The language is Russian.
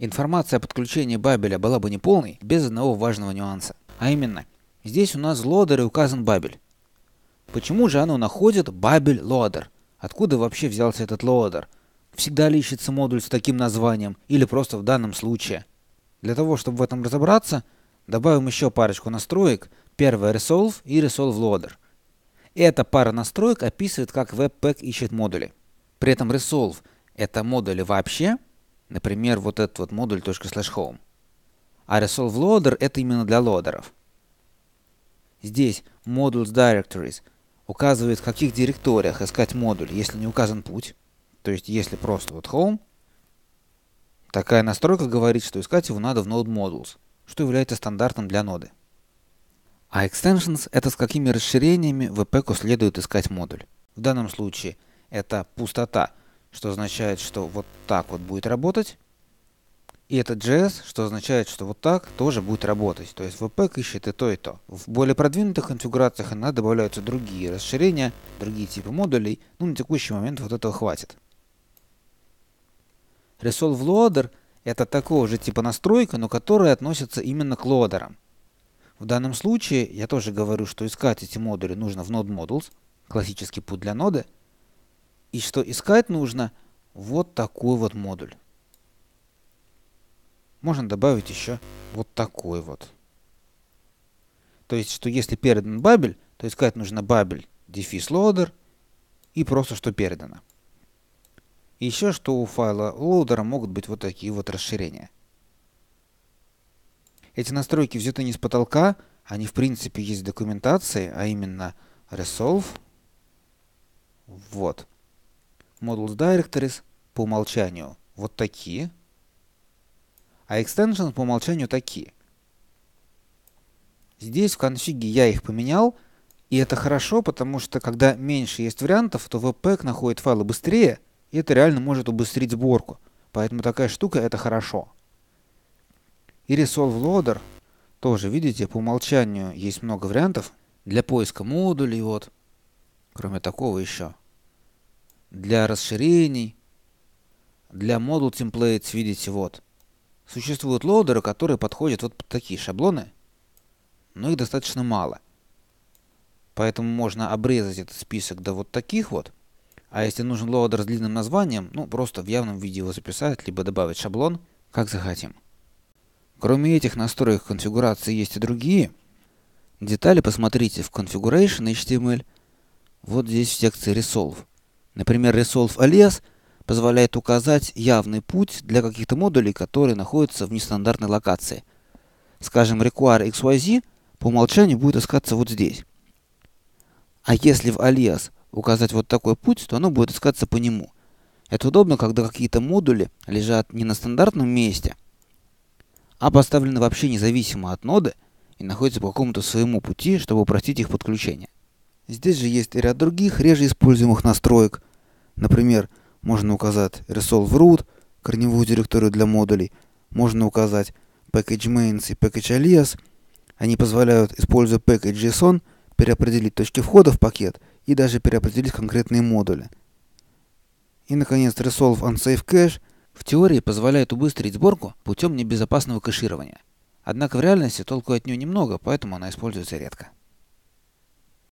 Информация о подключении бабеля была бы неполной без одного важного нюанса. А именно, здесь у нас лодер и указан бабель. Почему же оно находит бабель лодер? Откуда вообще взялся этот лодер? Всегда ли ищется модуль с таким названием или просто в данном случае? Для того, чтобы в этом разобраться, добавим еще парочку настроек. первое Resolve и Resolve Loader. Эта пара настроек описывает, как Webpack ищет модули. При этом Resolve — это модули вообще, Например, вот этот вот модуль .slash_home. А resolve loader это именно для лодеров. Здесь modules directories указывает, в каких директориях искать модуль, если не указан путь. То есть, если просто вот home, такая настройка говорит, что искать его надо в node modules, что является стандартом для ноды. А extensions — это с какими расширениями в эпеку следует искать модуль. В данном случае это пустота, что означает, что вот так вот будет работать. И это JS, что означает, что вот так тоже будет работать. То есть Webpack ищет и то, и то. В более продвинутых конфигурациях она добавляются другие расширения, другие типы модулей. Ну, на текущий момент вот этого хватит. Resolve Loader — это такого же типа настройка, но которая относится именно к лоадерам. В данном случае я тоже говорю, что искать эти модули нужно в Node Models, классический путь для ноды — и что искать нужно? Вот такой вот модуль. Можно добавить еще вот такой вот. То есть, что если передан бабель, то искать нужно бабель дефис loader и просто что передано. Еще что у файла лоудера могут быть вот такие вот расширения. Эти настройки взяты не с потолка, они в принципе есть в документации, а именно resolve. Вот. Models Directories по умолчанию вот такие, а Extensions по умолчанию такие. Здесь в конфиге я их поменял, и это хорошо, потому что когда меньше есть вариантов, то Webpack находит файлы быстрее, и это реально может убыстрить сборку. Поэтому такая штука это хорошо. И Resolve Loader тоже, видите, по умолчанию есть много вариантов для поиска модулей, вот. Кроме такого еще для расширений, для модул templates, видите, вот. Существуют лоудеры, которые подходят вот под такие шаблоны, но их достаточно мало. Поэтому можно обрезать этот список до вот таких вот. А если нужен лоудер с длинным названием, ну просто в явном виде его записать, либо добавить шаблон, как захотим. Кроме этих настроек конфигурации есть и другие. Детали посмотрите в Configuration HTML, вот здесь в секции Resolve. Например, Resolve Alias позволяет указать явный путь для каких-то модулей, которые находятся в нестандартной локации. Скажем, Require XYZ по умолчанию будет искаться вот здесь. А если в Alias указать вот такой путь, то оно будет искаться по нему. Это удобно, когда какие-то модули лежат не на стандартном месте, а поставлены вообще независимо от ноды и находятся по какому-то своему пути, чтобы упростить их подключение. Здесь же есть ряд других, реже используемых настроек, Например, можно указать Resolve Root, корневую директорию для модулей, можно указать package mains и package alias. Они позволяют, используя package.json, переопределить точки входа в пакет и даже переопределить конкретные модули. И, наконец, Resolve Unsafe Cache в теории позволяет убыстрить сборку путем небезопасного кэширования. Однако в реальности толку от нее немного, поэтому она используется редко.